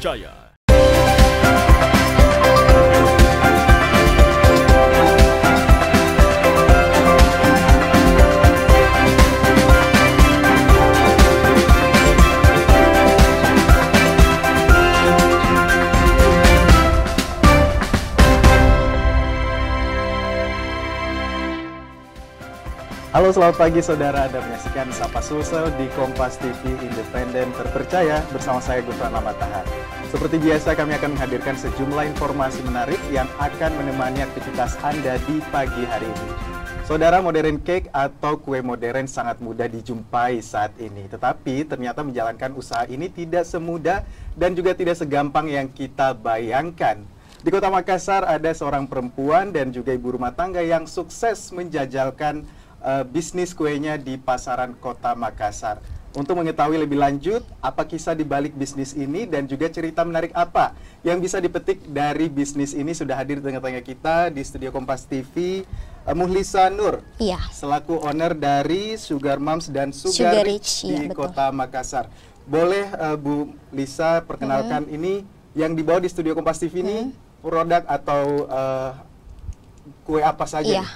jaya Halo selamat pagi saudara, dan menyaksikan Sapa Sulsel di Kompas TV Independen Terpercaya bersama saya Gufran Tahan Seperti biasa kami akan menghadirkan sejumlah informasi menarik yang akan menemani aktivitas Anda di pagi hari ini. Saudara modern cake atau kue modern sangat mudah dijumpai saat ini. Tetapi ternyata menjalankan usaha ini tidak semudah dan juga tidak segampang yang kita bayangkan. Di kota Makassar ada seorang perempuan dan juga ibu rumah tangga yang sukses menjajalkan uh, bisnis kuenya di pasaran kota Makassar. Untuk mengetahui lebih lanjut apa kisah di balik bisnis ini dan juga cerita menarik apa yang bisa dipetik dari bisnis ini sudah hadir di tengah-tengah kita di studio Kompas TV uh, eh, Muhlisa Nur. Iya. Selaku owner dari Sugar Moms dan Sugar, Sugar Rich, Rich iya, di iya, Kota betul. Makassar. Boleh uh, Bu Lisa perkenalkan hmm. ini yang dibawa di studio Kompas TV ini hmm. produk atau uh, kue apa saja? Iya.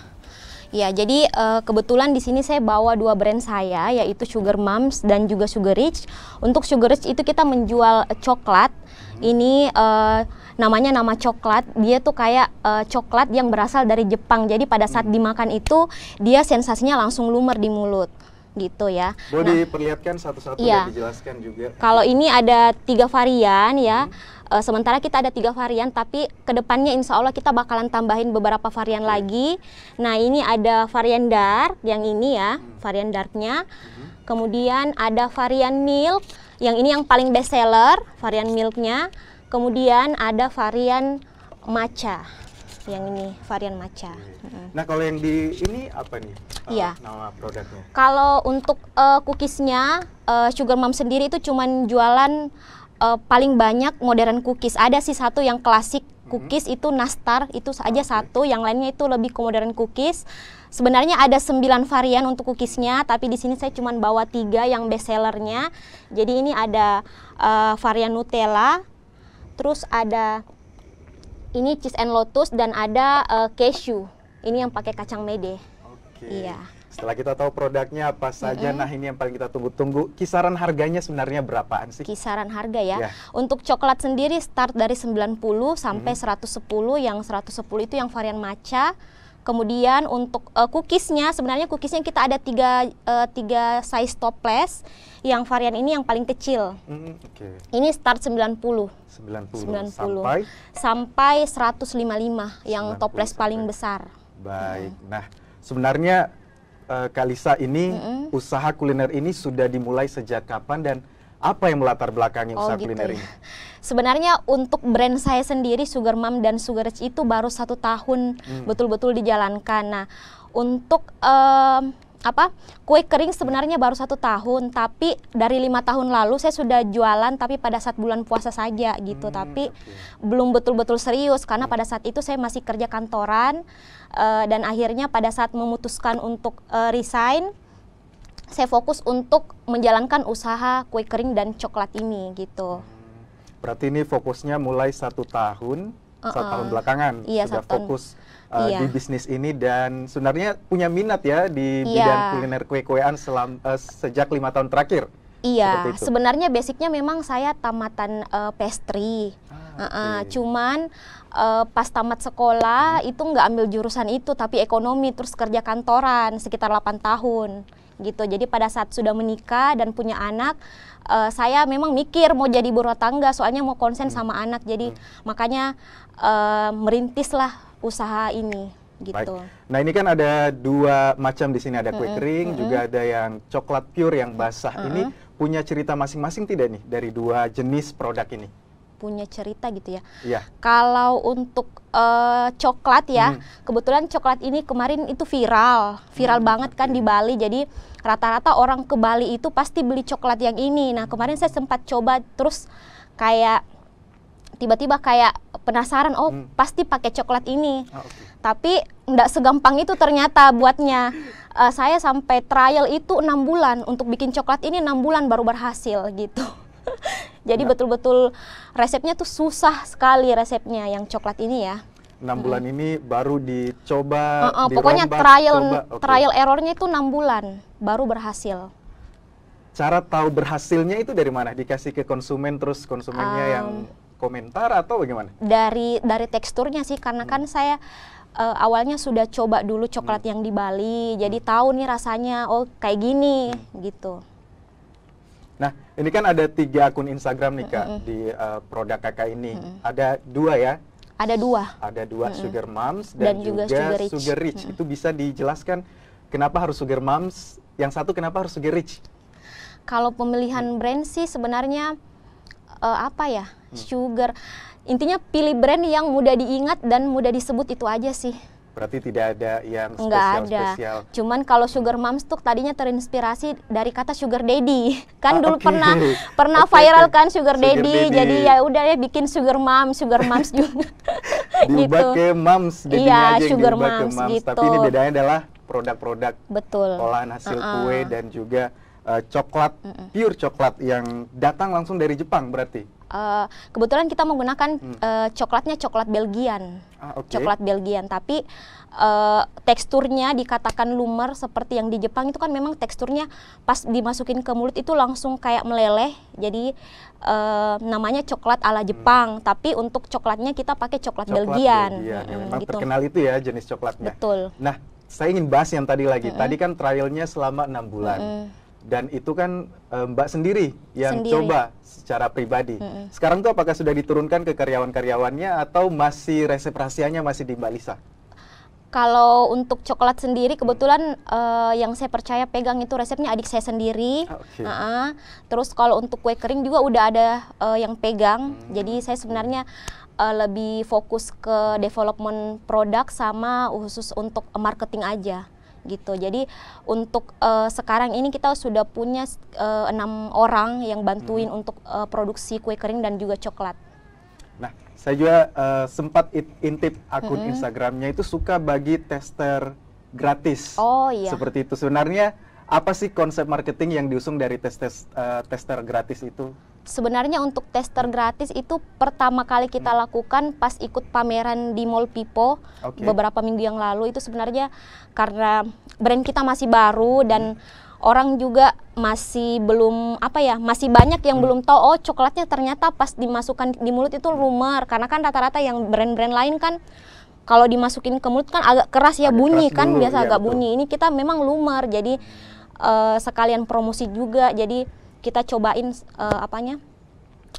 Ya, jadi uh, kebetulan di sini saya bawa dua brand saya yaitu Sugar Moms dan juga Sugar Rich. Untuk Sugar Rich itu kita menjual coklat. Hmm. Ini uh, namanya nama coklat. Dia tuh kayak uh, coklat yang berasal dari Jepang. Jadi pada saat hmm. dimakan itu dia sensasinya langsung lumer di mulut gitu ya. Boleh nah, diperlihatkan satu-satu ya. dan dijelaskan juga. Kalau ini ada tiga varian ya. Hmm Uh, sementara kita ada tiga varian, tapi kedepannya insya Allah kita bakalan tambahin beberapa varian iya. lagi. Nah ini ada varian dark, yang ini ya, hmm. varian darknya. Hmm. Kemudian ada varian milk, yang ini yang paling best seller, varian milknya. Kemudian ada varian matcha, yang ini varian matcha. Hmm. Nah kalau yang di ini apa nih? Eh, iya. nama produknya? Kalau untuk uh, cookiesnya, uh, Sugar Mom sendiri itu cuman jualan uh, paling banyak modern cookies. Ada sih satu yang klasik hmm. cookies -hmm. itu nastar itu saja ah, okay. satu, yang lainnya itu lebih ke modern cookies. Sebenarnya ada 9 varian untuk cookiesnya, tapi di sini saya cuma bawa tiga yang best sellernya. Jadi ini ada uh, varian Nutella, terus ada ini cheese and lotus dan ada uh, cashew. Ini yang pakai kacang mede. Okay. Iya. Setelah kita tahu produknya apa saja, mm -hmm. nah ini yang paling kita tunggu-tunggu. Kisaran harganya sebenarnya berapaan sih? Kisaran harga ya. Yeah. Untuk coklat sendiri start dari 90 sampai mm -hmm. 110. Yang 110 itu yang varian matcha. Kemudian untuk uh, eh, cookiesnya, sebenarnya cookiesnya kita ada tiga, uh, tiga size topless. Yang varian ini yang paling kecil. Mm, okay. Ini start 90. 90. 90. Sampai? Sampai 155 yang 90, topless sampai. paling besar. Baik. Hmm. Nah, sebenarnya uh, Kalisa ini mm-hmm. usaha kuliner ini sudah dimulai sejak kapan dan apa yang melatar belakangi oh, usaha gitu kuliner ya. ini? Sebenarnya untuk brand saya sendiri Sugar Mom dan Sugar Rich itu baru satu tahun mm. betul-betul dijalankan. Nah, untuk uh, apa kue kering sebenarnya baru satu tahun tapi dari lima tahun lalu saya sudah jualan tapi pada saat bulan puasa saja gitu hmm, tapi okay. belum betul-betul serius karena pada saat itu saya masih kerja kantoran uh, dan akhirnya pada saat memutuskan untuk uh, resign saya fokus untuk menjalankan usaha kue kering dan coklat ini gitu berarti ini fokusnya mulai satu tahun uh -uh. satu tahun belakangan iya, sudah satu fokus Uh, iya. di bisnis ini dan sebenarnya punya minat ya di iya. bidang kuliner kue-kuean uh, sejak lima tahun terakhir. Iya, sebenarnya basicnya memang saya tamatan uh, pastry. Ah, uh, uh, Cuman uh, pas tamat sekolah hmm. itu nggak ambil jurusan itu, tapi ekonomi terus kerja kantoran sekitar 8 tahun gitu. Jadi pada saat sudah menikah dan punya anak, uh, saya memang mikir mau jadi buruh tangga, soalnya mau konsen hmm. sama anak. Jadi hmm. makanya uh, merintislah usaha ini gitu. Baik. Nah ini kan ada dua macam di sini ada kue kering mm -hmm. juga ada yang coklat pure yang basah. Mm -hmm. Ini punya cerita masing-masing tidak nih dari dua jenis produk ini? Punya cerita gitu ya. Iya. Kalau untuk uh, coklat ya, hmm. kebetulan coklat ini kemarin itu viral, viral hmm. banget kan di Bali. Jadi rata-rata orang ke Bali itu pasti beli coklat yang ini. Nah kemarin saya sempat coba terus kayak tiba-tiba kayak penasaran oh hmm. pasti pakai coklat ini oh, ah, okay. tapi nggak segampang itu ternyata buatnya uh, saya sampai trial itu enam bulan untuk bikin coklat ini enam bulan baru berhasil gitu jadi nah. betul-betul resepnya tuh susah sekali resepnya yang coklat ini ya enam hmm. bulan ini baru dicoba uh, uh, pokoknya trial okay. trial errornya itu enam bulan baru berhasil cara tahu berhasilnya itu dari mana? Dikasih ke konsumen terus konsumennya um, yang komentar atau bagaimana? Dari dari teksturnya sih karena kan hmm. kan saya uh, awalnya sudah coba dulu coklat hmm. yang di Bali, jadi hmm. tahu nih rasanya oh kayak gini hmm. gitu. Nah, ini kan ada tiga akun Instagram nih kak -hmm. hmm. di uh, produk kakak ini. -hmm. Ada dua ya? Ada dua. Ada dua -hmm. hmm. sugar moms dan, dan juga, juga sugar rich. Sugar rich. -hmm. Itu bisa dijelaskan kenapa harus sugar moms? Yang satu kenapa harus sugar rich? Kalau pemilihan mm brand sih sebenarnya uh, apa ya sugar intinya pilih brand yang mudah diingat dan mudah disebut itu aja sih berarti tidak ada yang spesial nggak ada spesial. cuman kalau sugar moms tuh tadinya terinspirasi dari kata sugar daddy kan ah, dulu okay. pernah pernah okay, viral okay. kan sugar, sugar daddy, daddy jadi ya udah ya bikin sugar mom sugar moms juga gitu. ke moms iya sugar moms, gitu tapi ini bedanya adalah produk-produk betul olahan hasil uh -uh. kue dan juga uh, coklat mm -mm. pure coklat yang datang langsung dari Jepang berarti. Uh, kebetulan kita menggunakan hmm. uh, coklatnya coklat Belgian, ah, okay. coklat Belgian. Tapi uh, teksturnya dikatakan lumer seperti yang di Jepang itu kan memang teksturnya pas dimasukin ke mulut itu langsung kayak meleleh. Jadi uh, namanya coklat ala hmm. Jepang. Hmm. Tapi untuk coklatnya kita pakai coklat, coklat Belgian. Belgian. Hmm, memang gitu. terkenal itu ya jenis coklatnya. Betul. Nah, saya ingin bahas yang tadi lagi. Hmm. Tadi kan trialnya selama enam bulan. Hmm dan itu kan e, Mbak sendiri yang sendiri. coba secara pribadi. Mm -hmm. Sekarang tuh apakah sudah diturunkan ke karyawan-karyawannya atau masih resep rahasianya masih di Mbak Lisa? Kalau untuk coklat sendiri kebetulan uh, yang saya percaya pegang itu resepnya adik saya sendiri. Okay. Uh -uh. Terus kalau untuk kue kering juga udah ada uh, yang pegang. Hmm. Jadi saya sebenarnya uh, lebih fokus ke development produk sama khusus untuk marketing aja gitu. Jadi untuk uh, sekarang ini kita sudah punya eh, enam orang yang bantuin hmm. untuk uh, produksi kue kering dan juga coklat. Nah, saya juga uh, sempat intip akun hmm. Instagramnya itu suka bagi tester gratis. Oh iya. Seperti itu sebenarnya apa sih konsep marketing yang diusung dari tes tes uh, tester gratis itu? sebenarnya untuk tester gratis itu pertama kali kita hmm. lakukan pas ikut pameran di Mall Pipo okay. beberapa minggu yang lalu itu sebenarnya karena brand kita masih baru dan hmm. orang juga masih belum apa ya masih banyak yang hmm. belum tahu oh coklatnya ternyata pas dimasukkan di mulut itu rumor karena kan rata-rata yang brand-brand lain kan kalau dimasukin ke mulut kan agak keras ya agak bunyi keras kan dulu, biasa ya, agak betul. bunyi ini kita memang lumer jadi uh, sekalian promosi juga jadi kita cobain uh, apanya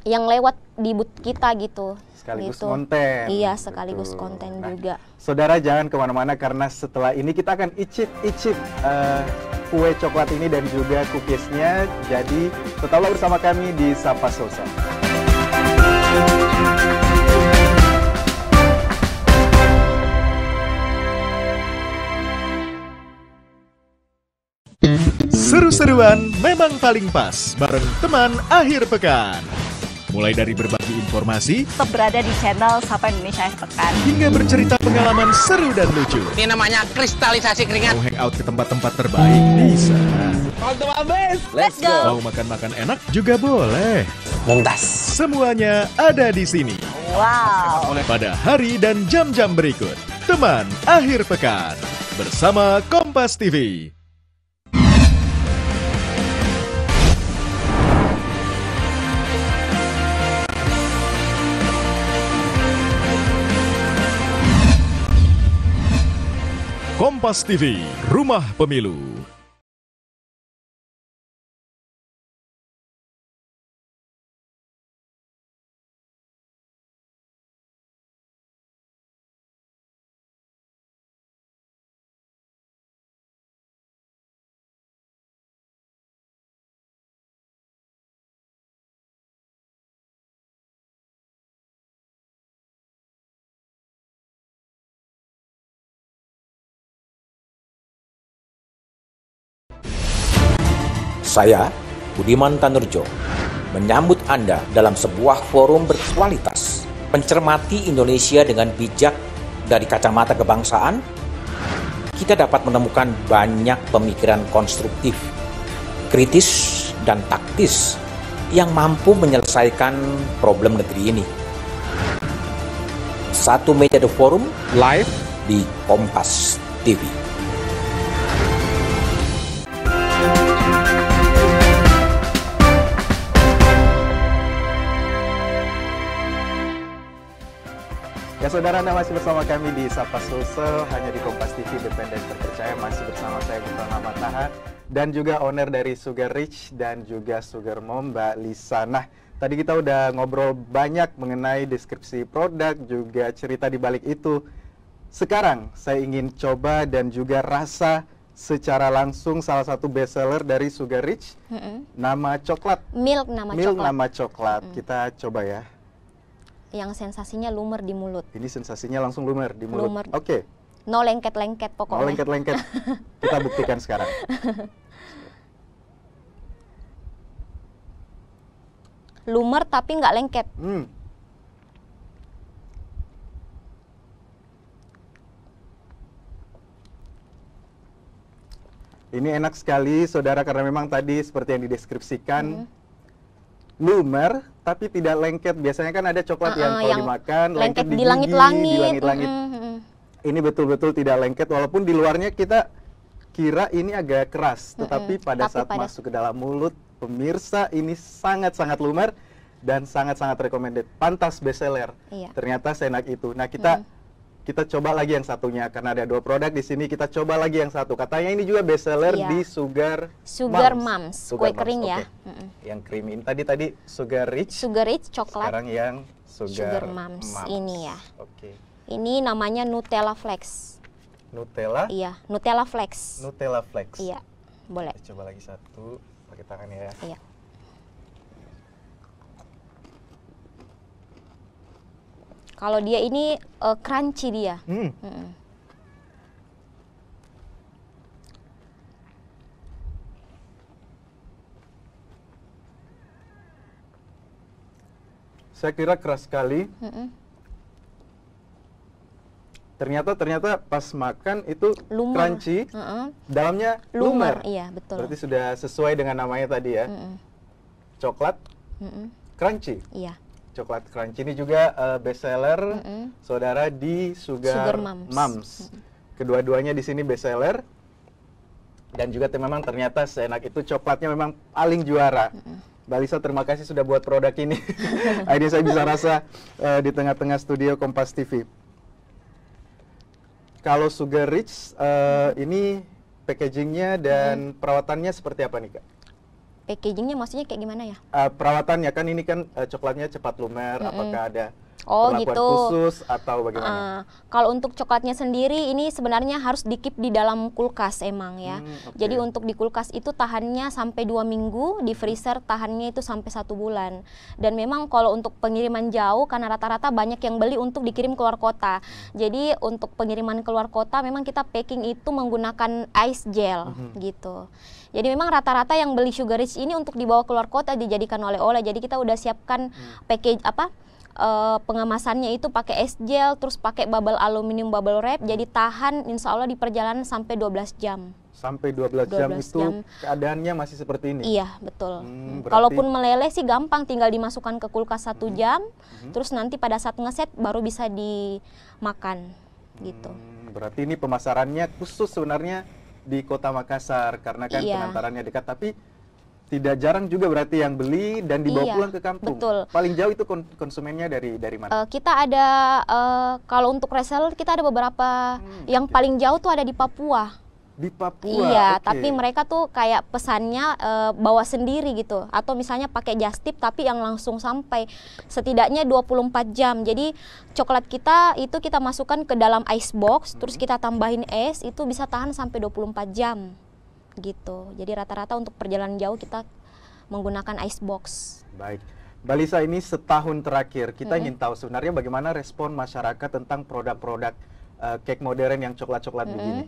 yang lewat di but kita gitu. Sekaligus gitu. konten. Iya, sekaligus Betul. konten nah, juga. Saudara jangan kemana-mana karena setelah ini kita akan icip-icip uh, eh, kue coklat ini dan juga cookiesnya. Jadi tetaplah bersama kami di Sapa Sosa. Seru-seruan memang paling pas bareng teman akhir pekan. Mulai dari berbagi informasi, tetap berada di channel Sapa Indonesia Akhir Pekan, hingga bercerita pengalaman seru dan lucu. Ini namanya kristalisasi keringat. Mau hangout ke tempat-tempat terbaik bisa. Mantap abis, let's go. Mau makan-makan enak juga boleh. Muntas. Semuanya ada di sini. Wow. Pada hari dan jam-jam berikut, teman akhir pekan bersama Kompas TV. Kompas TV, Rumah Pemilu. Saya, Budiman Tanurjo, menyambut Anda dalam sebuah forum berkualitas, mencermati Indonesia dengan bijak dari kacamata kebangsaan, kita dapat menemukan banyak pemikiran konstruktif, kritis, dan taktis yang mampu menyelesaikan problem negeri ini. Satu meja The Forum live di Kompas TV. saudara Anda masih bersama kami di Sapa Sulsel hanya di Kompas TV Independen terpercaya masih bersama saya Guntama Mataha dan juga owner dari Sugar Rich dan juga Sugar Mom Mbak Lisa. Nah, tadi kita udah ngobrol banyak mengenai deskripsi produk juga cerita di balik itu. Sekarang saya ingin coba dan juga rasa secara langsung salah satu bestseller dari Sugar Rich, mm -hmm. nama coklat. Milk nama Milk coklat. Milk nama coklat. Mm -hmm. Kita coba ya yang sensasinya lumer di mulut. Ini sensasinya langsung lumer di mulut. Lumer. Oke. Okay. No lengket-lengket pokoknya. No lengket-lengket. Kita buktikan sekarang. Lumer tapi nggak lengket. Hmm. Ini enak sekali, saudara, karena memang tadi seperti yang dideskripsikan, -hmm lumer tapi tidak lengket. Biasanya kan ada coklat uh, yang ah, ah, kalau dimakan lengket, lengket di langit-langit. Di langit-langit. Mm -hmm. Ini betul-betul tidak lengket walaupun di luarnya kita kira ini agak keras, tetapi mm -hmm. pada tapi saat pada... masuk ke dalam mulut pemirsa ini sangat-sangat lumer dan sangat-sangat recommended. Pantas bestseller. Iya. Ternyata seenak itu. Nah, kita mm -hmm kita coba lagi yang satunya karena ada dua produk di sini kita coba lagi yang satu katanya ini juga best seller iya. di sugar sugar mums, mums. Sugar kue mums. kering okay. ya yang cream ini tadi tadi sugar rich sugar rich coklat sekarang yang sugar, sugar mums. mums ini ya oke okay. ini namanya nutella flex nutella iya nutella flex nutella flex iya boleh kita coba lagi satu pakai tangan ya iya Kalau dia ini uh, crunchy dia. Hmm. Hmm. Saya kira keras sekali. Hmm. Ternyata ternyata pas makan itu lumer. crunchy, hmm. dalamnya lumer, lumer. Iya betul. Berarti sudah sesuai dengan namanya tadi ya. Hmm. Coklat, hmm. crunchy. Iya coklat crunchy ini juga uh, eh, best seller mm -hmm. saudara di Sugar, Sugar Mums. Mums. Kedua-duanya di sini best seller dan juga memang ternyata seenak itu coklatnya memang paling juara. Mm -hmm. Balisa terima kasih sudah buat produk ini. Akhirnya saya bisa rasa uh, di tengah-tengah studio Kompas TV. Kalau Sugar Rich uh, mm -hmm. ini packagingnya dan mm -hmm. perawatannya seperti apa nih kak? packagingnya maksudnya kayak gimana ya? Uh, perawatannya kan ini kan uh, coklatnya cepat lumer, mm -hmm. apakah ada Oh gitu. khusus atau bagaimana? Uh, kalau untuk coklatnya sendiri ini sebenarnya harus dikip di dalam kulkas emang ya. Hmm, okay. Jadi untuk di kulkas itu tahannya sampai dua minggu, di hmm. freezer tahannya itu sampai satu bulan. Dan memang kalau untuk pengiriman jauh karena rata-rata banyak yang beli untuk dikirim keluar kota. Hmm. Jadi untuk pengiriman keluar kota memang kita packing itu menggunakan ice gel hmm. gitu. Jadi memang rata-rata yang beli sugar rich ini untuk dibawa keluar kota dijadikan oleh-oleh. Jadi kita udah siapkan hmm. package apa? uh, pengemasannya itu pakai es gel terus pakai bubble aluminium bubble wrap hmm. jadi tahan insya Allah di perjalanan sampai 12 jam sampai 12, 12 jam, jam itu keadaannya masih seperti ini iya betul hmm, hmm, berarti... kalaupun meleleh sih gampang tinggal dimasukkan ke kulkas satu hmm. jam hmm. terus nanti pada saat ngeset baru bisa dimakan gitu hmm, berarti ini pemasarannya khusus sebenarnya di kota Makassar karena kan iya. pengantarannya dekat tapi tidak jarang juga berarti yang beli dan dibawa iya, pulang ke kampung. Betul. Paling jauh itu konsumennya dari dari mana? Uh, kita ada uh, kalau untuk reseller kita ada beberapa hmm, yang okay. paling jauh tuh ada di Papua. Di Papua. Iya, okay. tapi mereka tuh kayak pesannya uh, bawa sendiri gitu atau misalnya pakai jastip tapi yang langsung sampai setidaknya 24 jam. Jadi coklat kita itu kita masukkan ke dalam ice box hmm. terus kita tambahin es itu bisa tahan sampai 24 jam gitu. Jadi rata-rata untuk perjalanan jauh kita menggunakan ice box. Baik. Balisa ini setahun terakhir kita -hmm. ingin tahu sebenarnya bagaimana respon masyarakat tentang produk-produk uh, cake modern yang coklat-coklat -hmm. begini.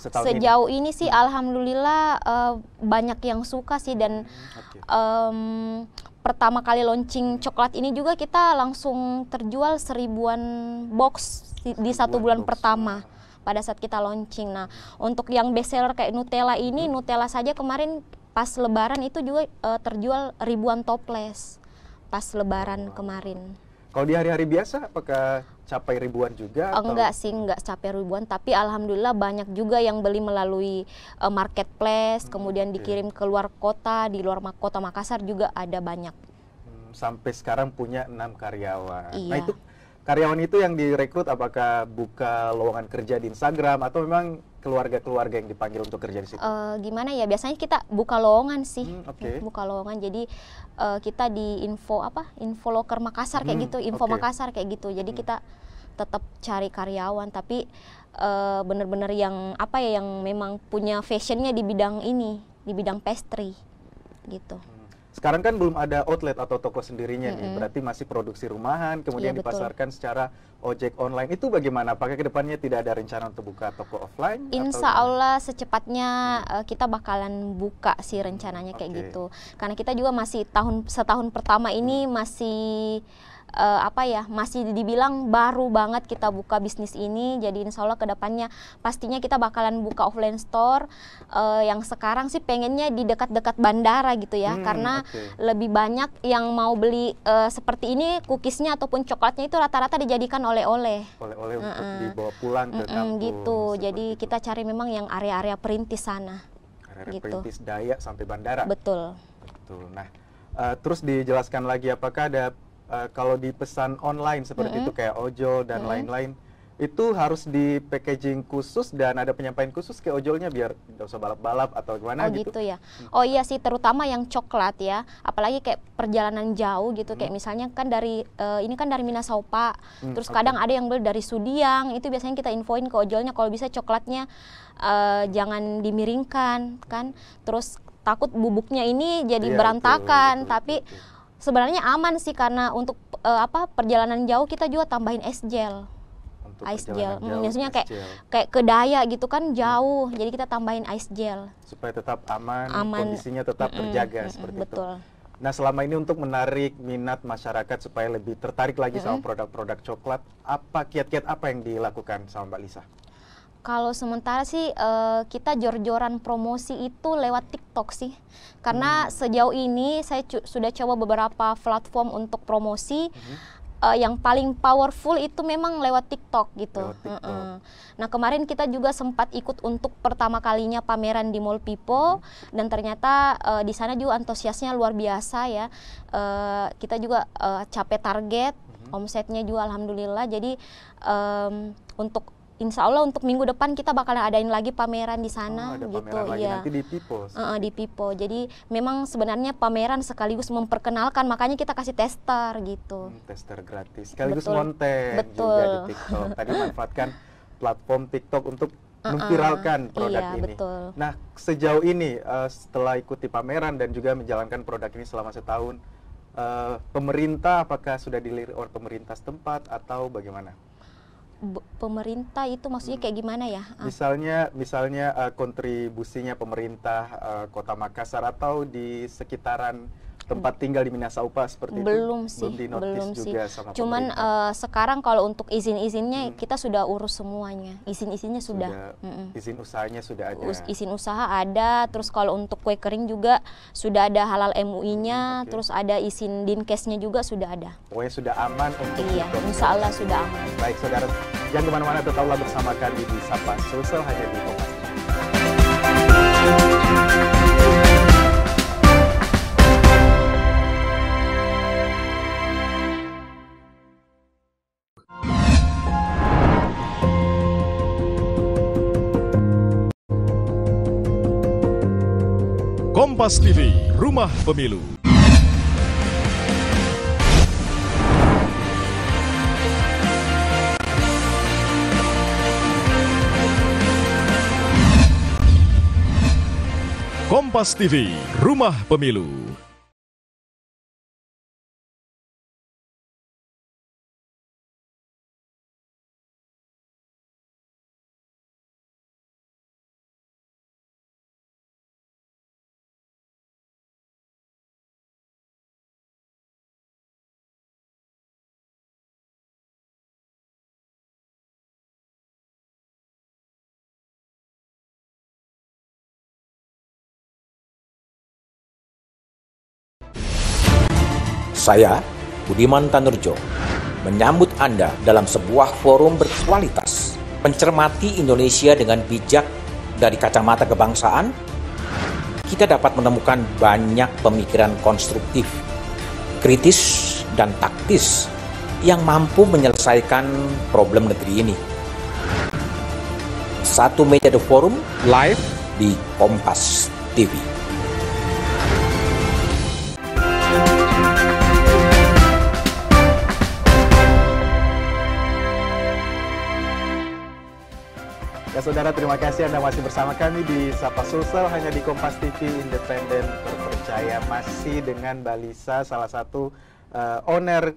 Setahun Sejauh ini, ini sih hmm. alhamdulillah uh, banyak yang suka sih dan mm, okay. um, pertama kali launching coklat ini juga kita langsung terjual seribuan box di, di satu bulan box. pertama pada saat kita launching. Nah, untuk yang best seller kayak Nutella ini, Nutella saja kemarin pas lebaran itu juga uh, terjual ribuan toples pas lebaran kemarin. Kalau di hari-hari biasa apakah capai ribuan juga? Atau? Enggak sih, enggak capai ribuan, tapi alhamdulillah banyak juga yang beli melalui uh, marketplace, hmm, kemudian okay. dikirim ke luar kota, di luar kota Makassar juga ada banyak. Hmm, sampai sekarang punya enam karyawan. Nah, iya. Nah itu karyawan itu yang direkrut apakah buka lowongan kerja di Instagram atau memang keluarga-keluarga yang dipanggil untuk kerja di situ? Uh, gimana ya biasanya kita buka lowongan sih, hmm, okay. Ya, buka lowongan. Jadi uh, kita di info apa? Info loker Makassar kayak hmm, gitu, info okay. Makassar kayak gitu. Jadi hmm. kita tetap cari karyawan tapi uh, bener-bener yang apa ya yang memang punya fashionnya di bidang ini, di bidang pastry gitu sekarang kan belum ada outlet atau toko sendirinya mm -hmm. nih, berarti masih produksi rumahan, kemudian ya, dipasarkan betul. secara ojek online. Itu bagaimana? Apakah kedepannya tidak ada rencana untuk buka toko offline? Insya atau Allah secepatnya hmm. kita bakalan buka sih rencananya kayak okay. gitu, karena kita juga masih tahun setahun pertama ini hmm. masih uh, apa ya masih dibilang baru banget kita buka bisnis ini jadi insya Allah kedepannya pastinya kita bakalan buka offline store uh, yang sekarang sih pengennya di dekat-dekat bandara gitu ya hmm, karena okay. lebih banyak yang mau beli uh, seperti ini cookiesnya ataupun coklatnya itu rata-rata dijadikan oleh-oleh oleh-oleh mm untuk dibawa pulang ke mm kampung gitu jadi itu. kita cari memang yang area-area perintis sana area gitu. perintis daya sampai bandara betul betul nah Uh, terus dijelaskan lagi apakah ada Eh, kalau di pesan online seperti mm -hmm. itu kayak ojol dan lain-lain mm -hmm. itu harus di packaging khusus dan ada penyampaian khusus ke ojolnya biar nggak usah balap-balap atau gimana oh, gitu. gitu ya. Mm. Oh iya sih terutama yang coklat ya. Apalagi kayak perjalanan jauh gitu hmm. kayak mm. misalnya kan dari uh, ini kan dari Minasopa. Hmm, terus okay. kadang ada yang beli dari Sudiang. Itu biasanya kita infoin ke ojolnya kalau bisa coklatnya uh, jangan dimiringkan kan. Terus takut bubuknya ini jadi iya, berantakan betul, betul, tapi sebenarnya aman sih karena untuk uh, apa perjalanan jauh kita juga tambahin es gel es ice gel. Hmm, biasanya kayak gel. kayak ke daya gitu kan jauh. Hmm. Jadi kita tambahin ice gel. Supaya tetap aman, aman. kondisinya tetap terjaga mm -mm, seperti betul. itu. Nah, selama ini untuk menarik minat masyarakat supaya lebih tertarik lagi mm -hmm. sama produk-produk coklat, apa kiat-kiat apa yang dilakukan sama Mbak Lisa? Kalau sementara sih uh, kita jor-joran promosi itu lewat TikTok sih. Karena hmm. sejauh ini saya sudah coba beberapa platform untuk promosi. Hmm. Uh, yang paling powerful itu memang lewat TikTok gitu. Lewat TikTok. Mm -hmm. Nah kemarin kita juga sempat ikut untuk pertama kalinya pameran di Mall People hmm. dan ternyata uh, di sana juga antusiasnya luar biasa ya. Uh, kita juga uh, capek target, hmm. omsetnya juga alhamdulillah. Jadi um, untuk insya Allah untuk minggu depan kita bakalan adain lagi pameran di sana oh, ada gitu pameran lagi. ya nanti di Pipo uh, uh, di Pipo jadi memang sebenarnya pameran sekaligus memperkenalkan makanya kita kasih tester gitu hmm, tester gratis sekaligus betul. monten betul. juga di TikTok tadi manfaatkan platform TikTok untuk uh, memviralkan uh, produk iya, ini. Betul. Nah, sejauh ini uh, setelah ikuti pameran dan juga menjalankan produk ini selama setahun, uh, pemerintah apakah sudah dilirik oleh pemerintah setempat atau bagaimana? pemerintah itu maksudnya hmm. kayak gimana ya? Ah. Misalnya misalnya eh, kontribusinya pemerintah eh, Kota Makassar atau di sekitaran tempat tinggal di Minasaupa seperti belum itu? Sih, belum sih, belum sih. Sama Cuman uh, sekarang kalau untuk izin-izinnya hmm. kita sudah urus semuanya. Izin-izinnya sudah. sudah Izin usahanya sudah ada. Us izin usaha ada, terus kalau untuk kue kering juga sudah ada halal MUI-nya, hmm, okay. terus ada izin dinkesnya juga sudah ada. Pokoknya sudah aman untuk Iya, insya Allah sudah aman. Baik saudara, jangan kemana-mana tetaplah bersama kami di Sapa Sosial hanya di Kompas. Kompas TV, Rumah Pemilu. Kompas TV, Rumah Pemilu. Saya, Budiman Tanurjo, menyambut Anda dalam sebuah forum berkualitas, mencermati Indonesia dengan bijak dari kacamata kebangsaan, kita dapat menemukan banyak pemikiran konstruktif, kritis, dan taktis yang mampu menyelesaikan problem negeri ini. Satu meja The Forum live di Kompas TV. Ya saudara terima kasih Anda masih bersama kami di Sapa Sulsel hanya di Kompas TV Independen Terpercaya masih dengan Balisa salah satu uh, owner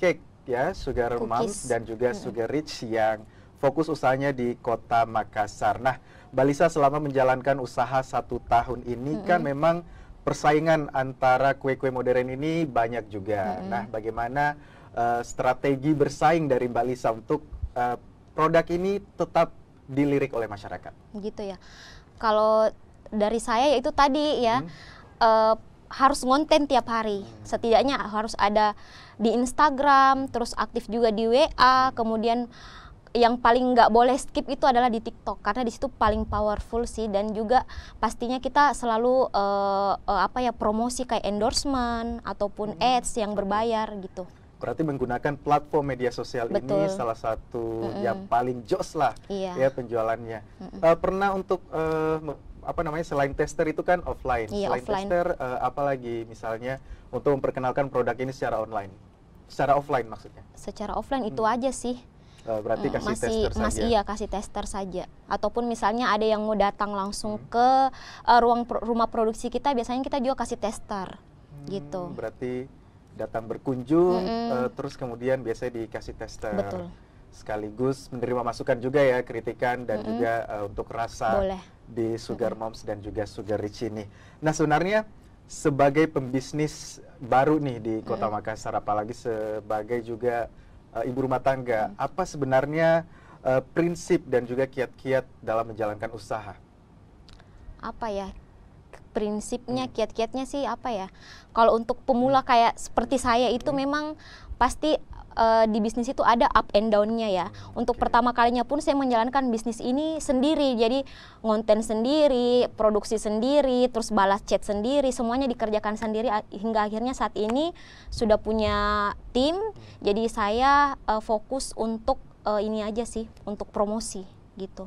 cake ya Sugar Cookies. dan juga Sugar Rich yang fokus usahanya di kota Makassar. Nah Balisa selama menjalankan usaha satu tahun ini hmm. kan memang persaingan antara kue-kue modern ini banyak juga. Hmm. Nah bagaimana uh, strategi bersaing dari Balisa untuk uh, produk ini tetap dilirik oleh masyarakat? Gitu ya. Kalau dari saya yaitu tadi ya hmm. uh, harus ngonten tiap hari. Hmm. Setidaknya harus ada di Instagram, terus aktif juga di WA, hmm. kemudian yang paling nggak boleh skip itu adalah di TikTok karena di situ paling powerful sih dan juga pastinya kita selalu uh, uh, apa ya promosi kayak endorsement ataupun hmm. ads yang berbayar gitu berarti menggunakan platform media sosial Betul. ini salah satu mm -hmm. yang paling jos lah iya. ya penjualannya. Mm -hmm. Uh, pernah untuk uh, apa namanya selain tester itu kan offline, iya, selain offline. tester uh, eh, apalagi misalnya untuk memperkenalkan produk ini secara online, secara offline maksudnya? Secara offline itu hmm. aja sih. Oh, berarti kasih masih, tester saja. Masih iya kasih tester saja. Ataupun misalnya ada yang mau datang langsung hmm. ke uh, ruang pr rumah produksi kita, biasanya kita juga kasih tester. Hmm, gitu. Berarti datang berkunjung, mm -hmm. uh, terus kemudian biasanya dikasih tester. Betul. Sekaligus menerima masukan juga ya, kritikan dan mm -hmm. juga uh, untuk rasa Boleh. di Sugar mm -hmm. Moms dan juga Sugar Rich ini. Nah sebenarnya sebagai pembisnis baru nih di Kota mm -hmm. Makassar, apalagi sebagai juga uh, ibu rumah tangga, mm -hmm. apa sebenarnya uh, prinsip dan juga kiat-kiat dalam menjalankan usaha? Apa ya prinsipnya hmm. kiat-kiatnya sih apa ya kalau untuk pemula hmm. kayak seperti saya itu hmm. memang pasti uh, di bisnis itu ada up and down-nya ya. Hmm, untuk okay. pertama kalinya pun saya menjalankan bisnis ini sendiri. Jadi ngonten sendiri, produksi sendiri, terus balas chat sendiri, semuanya dikerjakan sendiri hingga akhirnya saat ini sudah punya tim. Hmm. Jadi saya uh, fokus untuk uh, ini aja sih, untuk promosi gitu.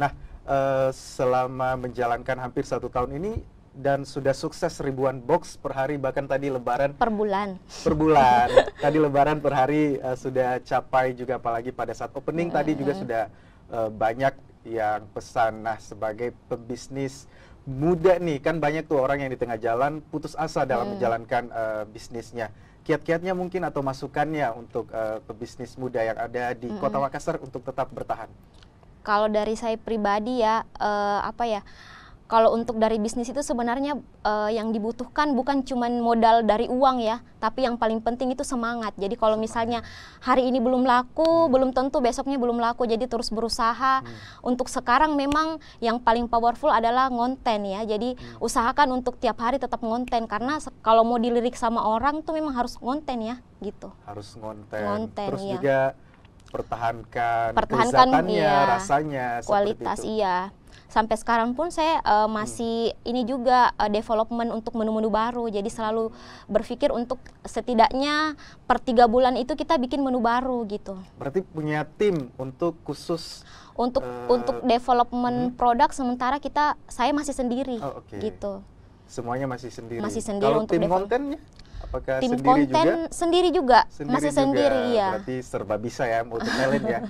Nah, Eh, selama menjalankan hampir satu tahun ini dan sudah sukses ribuan box per hari bahkan tadi lebaran per bulan per bulan tadi lebaran per hari uh, sudah capai juga apalagi pada saat opening tadi juga sudah uh, banyak yang pesan nah sebagai pebisnis muda nih kan banyak tuh orang yang di tengah jalan putus asa dalam hmm. menjalankan uh, bisnisnya kiat-kiatnya mungkin atau masukannya untuk uh, pebisnis muda yang ada di -hmm. kota Makassar untuk tetap bertahan kalau dari saya pribadi ya uh, apa ya? Kalau untuk dari bisnis itu sebenarnya uh, yang dibutuhkan bukan cuma modal dari uang ya, tapi yang paling penting itu semangat. Jadi kalau misalnya hari ini belum laku, hmm. belum tentu besoknya belum laku. Jadi terus berusaha. Hmm. Untuk sekarang memang yang paling powerful adalah ngonten ya. Jadi hmm. usahakan untuk tiap hari tetap ngonten karena kalau mau dilirik sama orang tuh memang harus ngonten ya, gitu. Harus ngonten. Ngonten. Terus ya. juga pertahankan, pertahankan iya, rasanya, kualitas itu. iya. Sampai sekarang pun saya uh, masih hmm. ini juga uh, development untuk menu-menu baru. Jadi selalu berpikir untuk setidaknya per tiga bulan itu kita bikin menu baru gitu. Berarti punya tim untuk khusus untuk uh, untuk development hmm. produk sementara kita saya masih sendiri oh, okay. gitu. Semuanya masih sendiri. Masih sendiri Kalau untuk tim kontennya? Apakah tim sendiri konten juga? sendiri juga sendiri masih juga. sendiri ya. Berarti serba bisa ya, ya. multi talent ya.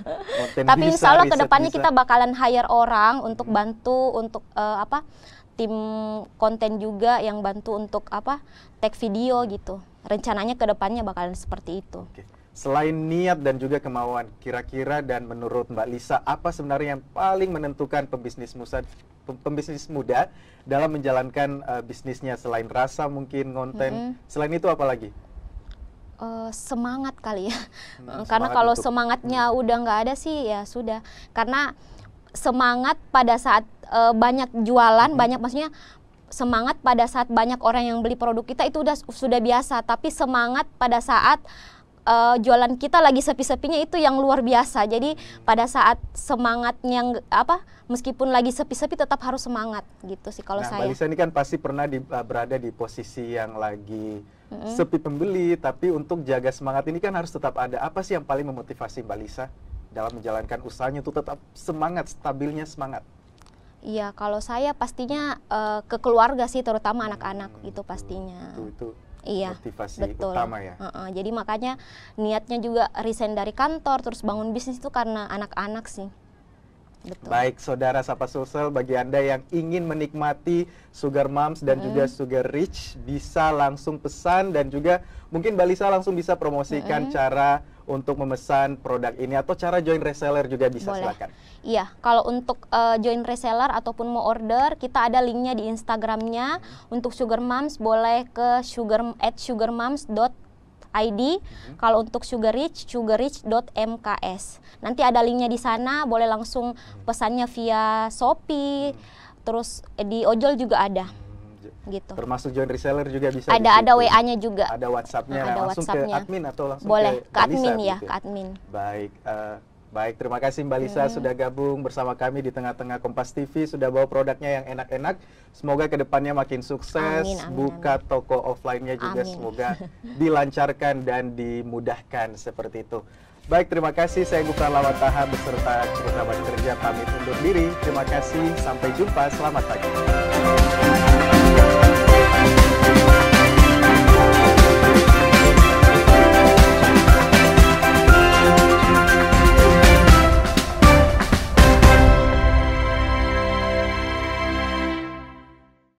Tapi bisa, insya Allah kedepannya bisa. kita bakalan hire orang untuk hmm. bantu untuk uh, apa tim konten juga yang bantu untuk apa take video hmm. gitu. Rencananya kedepannya bakalan seperti itu. Okay. Selain niat dan juga kemauan, kira-kira dan menurut Mbak Lisa apa sebenarnya yang paling menentukan pebisnis Musad pembisnis muda dalam menjalankan uh, bisnisnya selain rasa mungkin konten mm -hmm. selain itu apa lagi? Uh, semangat kali ya nah, karena kalau untuk. semangatnya hmm. udah nggak ada sih ya sudah karena semangat pada saat uh, banyak jualan hmm. banyak maksudnya semangat pada saat banyak orang yang beli produk kita itu udah sudah biasa tapi semangat pada saat uh, jualan kita lagi sepi-sepinya itu yang luar biasa. Jadi pada saat semangatnya apa meskipun lagi sepi-sepi tetap harus semangat gitu sih kalau nah, saya. Mbak ini kan pasti pernah di, eh, berada di posisi yang lagi mm-hmm. sepi pembeli tapi untuk jaga semangat ini kan harus tetap ada. Apa sih yang paling memotivasi Mbak Lisa dalam menjalankan usahanya itu tetap semangat, stabilnya semangat? Iya, kalau saya pastinya uh, ke keluarga sih terutama anak-anak hmm, gitu itu pastinya. Itu, itu iya, motivasi betul. utama ya. Uh -uh. Jadi makanya niatnya juga resign dari kantor terus bangun bisnis itu karena anak-anak sih. Betul. Baik, saudara Sapa Sosial bagi Anda yang ingin menikmati Sugar Moms dan hmm. juga Sugar Rich bisa langsung pesan dan juga mungkin Balisa langsung bisa promosikan hmm. cara untuk memesan produk ini atau cara join reseller juga bisa Boleh. silakan. Iya, kalau untuk uh, eh, join reseller ataupun mau order, kita ada linknya di Instagramnya. Mhm. Untuk Sugar Moms boleh ke sugar at sugarmoms.id. ID. Hmm. Kalau untuk Sugar Rich, sugarrich.mks. Nanti ada linknya di sana, boleh langsung mhm. pesannya via Shopee, hmm. terus eh, di ojol juga ada. Hmm gitu. Termasuk join reseller juga bisa. Ada ada WA-nya juga. Ada WhatsApp-nya. Ada langsung WhatsApp ke admin atau langsung Boleh, ke, ke admin Lisa, iya, ya, gitu. ke admin. Baik. Uh, Baik, terima kasih Mbak Lisa hmm. sudah gabung bersama kami di tengah-tengah Kompas TV, sudah bawa produknya yang enak-enak. Semoga kedepannya makin sukses, amin, amin, buka amin. toko offline-nya juga amin. semoga dilancarkan dan dimudahkan seperti itu. Baik, terima kasih. Saya Gufran Lawataha beserta kerabat kerja pamit undur diri. Terima kasih, sampai jumpa, selamat pagi.